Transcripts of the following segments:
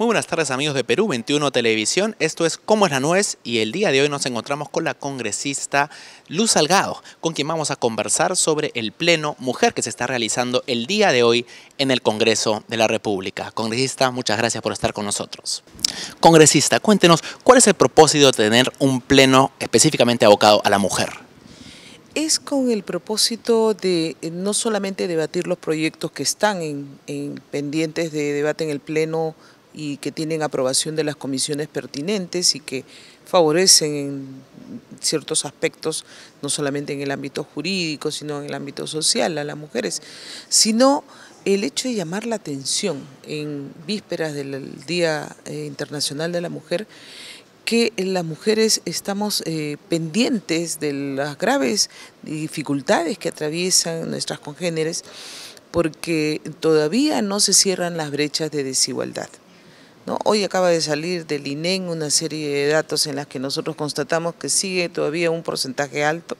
Muy buenas tardes amigos de Perú 21 Televisión, esto es Cómo es la Nuez y el día de hoy nos encontramos con la congresista Luz Salgado, con quien vamos a conversar sobre el Pleno Mujer que se está realizando el día de hoy en el Congreso de la República. Congresista, muchas gracias por estar con nosotros. Congresista, cuéntenos, ¿cuál es el propósito de tener un Pleno específicamente abocado a la mujer? Es con el propósito de eh, no solamente debatir los proyectos que están pendientes de debate en el Pleno y que tienen aprobación de las comisiones pertinentes y que favorecen en ciertos aspectos, no solamente en el ámbito jurídico, sino en el ámbito social a las mujeres, sino el hecho de llamar la atención en vísperas del Día eh, Internacional de la Mujer, que las mujeres estamos eh, pendientes de las graves dificultades que atraviesan nuestras congéneres porque todavía no se cierran las brechas de desigualdad. Hoy acaba de salir del INEN e una serie de datos en las que nosotros constatamos que sigue todavía un porcentaje alto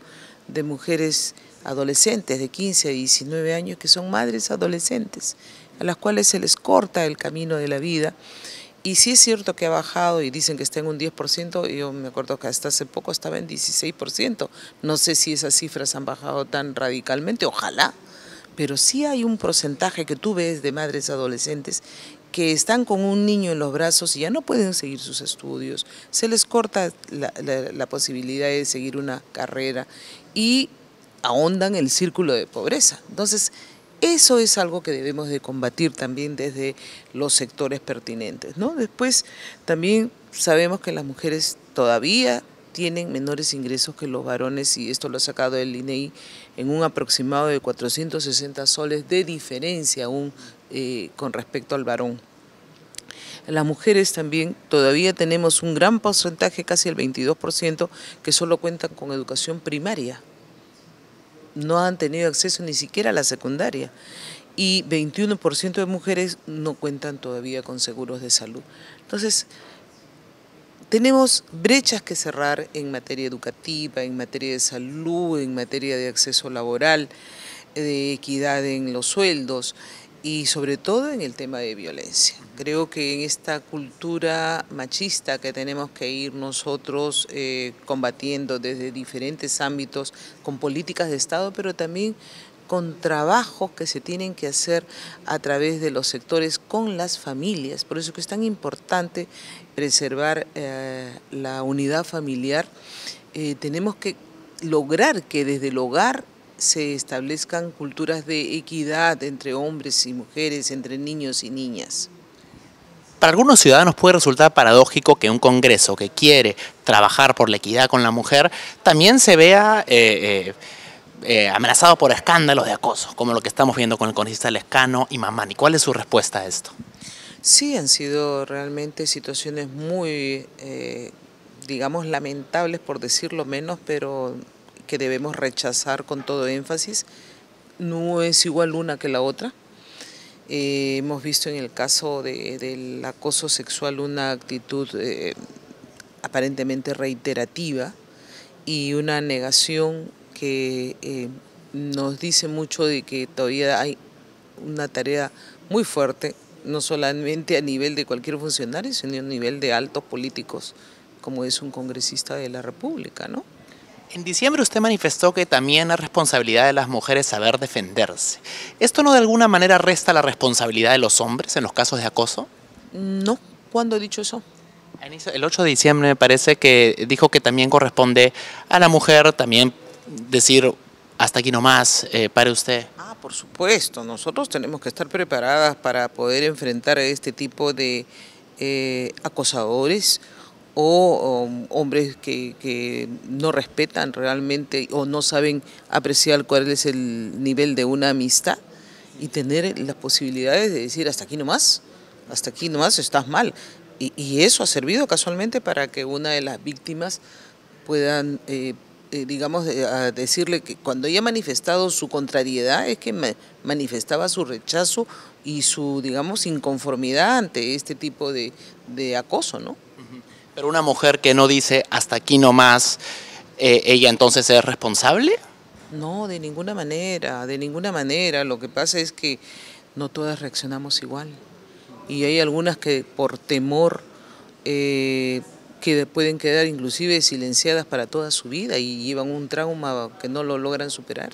de mujeres adolescentes de 15 a 19 años que son madres adolescentes, a las cuales se les corta el camino de la vida. Y si es cierto que ha bajado y dicen que está en un 10%, yo me acuerdo que hasta hace poco estaba en 16%. No sé si esas cifras han bajado tan radicalmente, ojalá, pero sí hay un porcentaje que tú ves de madres adolescentes que están con un niño en los brazos y ya no pueden seguir sus estudios, se les corta la, posibilidad de seguir una carrera y ahondan el círculo de pobreza. Entonces, eso es algo que debemos de combatir también desde los sectores pertinentes. ¿no? Después, también sabemos que las mujeres todavía tienen menores ingresos que los varones y esto lo ha sacado el INEI e en un aproximado de 460 soles de diferencia aún eh, con respecto al varón. Las mujeres también todavía tenemos un gran porcentaje, casi el 22%, que solo cuentan con educación primaria. No han tenido acceso ni siquiera a la secundaria. Y 21% de mujeres no cuentan todavía con seguros de salud. Entonces, tenemos brechas que cerrar en materia educativa, en materia de salud, en materia de acceso laboral, de equidad en los sueldos y sobre todo en el tema de violencia. Creo que en esta cultura machista que tenemos que ir nosotros eh, combatiendo desde diferentes ámbitos, con políticas de Estado, pero también con trabajos que se tienen que hacer a través de los sectores con las familias. Por eso que es tan importante preservar eh, la unidad familiar. Eh, tenemos que lograr que desde el hogar se establezcan culturas de equidad entre hombres y mujeres, entre niños y niñas. Para algunos ciudadanos puede resultar paradójico que un Congreso que quiere trabajar por la equidad con la mujer también se vea eh, eh, eh, amenazado por escándalos de acoso, como lo que estamos viendo con el congresista Lescano y Mamani. ¿Cuál es su respuesta a esto? Sí, han sido realmente situaciones muy, digamos, lamentables, por decirlo menos, pero que debemos rechazar con todo énfasis. No es igual una que la otra. Eh, hemos visto en el caso del acoso sexual una actitud eh, aparentemente reiterativa y una negación que eh, nos dice mucho de que todavía hay una tarea muy fuerte, no solamente a nivel de cualquier funcionario, sino a nivel de altos políticos, como es un congresista de la República, ¿no? En diciembre usted manifestó que también es responsabilidad de las mujeres saber defenderse. ¿Esto no de alguna manera resta la responsabilidad de los hombres en los casos de acoso? No, ¿cuándo he dicho eso? El 8 de diciembre me parece que dijo que también corresponde a la mujer también decir hasta aquí nomás, eh, para usted. Ah, por supuesto, nosotros tenemos que estar preparadas para poder enfrentar a este tipo de eh, acosadores o, hombres que, no respetan realmente o no saben apreciar cuál es el nivel de una amistad y tener las posibilidades de decir hasta aquí nomás, hasta aquí nomás estás mal. Y, eso ha servido casualmente para que una de las víctimas puedan... Eh, eh, digamos, eh, decirle que cuando ella ha manifestado su contrariedad es que manifestaba su rechazo y su, digamos, inconformidad ante este tipo de, de acoso, ¿no? Pero una mujer que no dice hasta aquí nomás, más, eh, ¿ella entonces es responsable? No, de ninguna manera, de ninguna manera. Lo que pasa es que no todas reaccionamos igual. Y hay algunas que por temor eh, que pueden quedar inclusive silenciadas para toda su vida y llevan un trauma que no lo logran superar.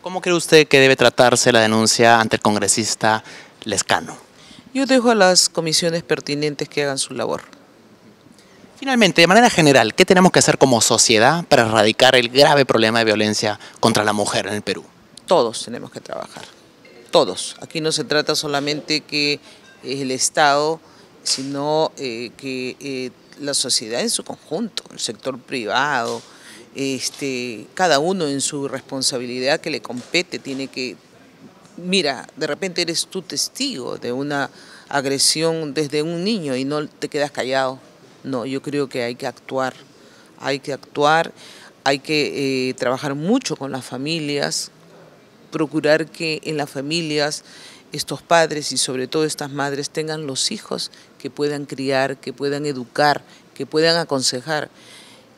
¿Cómo cree usted que debe tratarse la denuncia ante el congresista Lescano? Yo dejo a las comisiones pertinentes que hagan su labor. Finalmente, de manera general, ¿qué tenemos que hacer como sociedad para erradicar el grave problema de violencia contra la mujer en el Perú? Todos tenemos que trabajar, todos. Aquí no se trata solamente que eh, el Estado, sino eh, que eh, la sociedad en su conjunto, el sector privado, este, cada uno en su responsabilidad que le compete tiene que, mira, de repente eres tú testigo de una agresión desde un niño y no te quedas callado. No, yo creo que hay que actuar, hay que actuar, hay que eh, trabajar mucho con las familias, procurar que en las familias estos padres y sobre todo estas madres tengan los hijos que puedan criar, que puedan educar, que puedan aconsejar.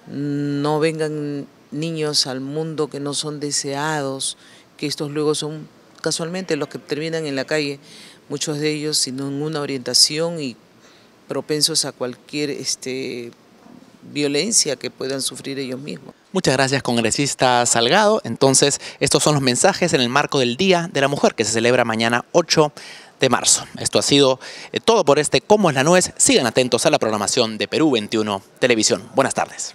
No vengan niños al mundo que no son deseados, que estos luego son casualmente los que terminan en la calle, muchos de ellos sin una orientación y propensos a cualquier este, violencia que puedan sufrir ellos mismos. Muchas gracias, congresista Salgado. Entonces, estos son los mensajes en el marco del Día de la Mujer que se celebra mañana 8 de marzo. Esto ha sido eh, todo por este Cómo es la Nuez. Sigan atentos a la programación de Perú 21 Televisión. Buenas tardes.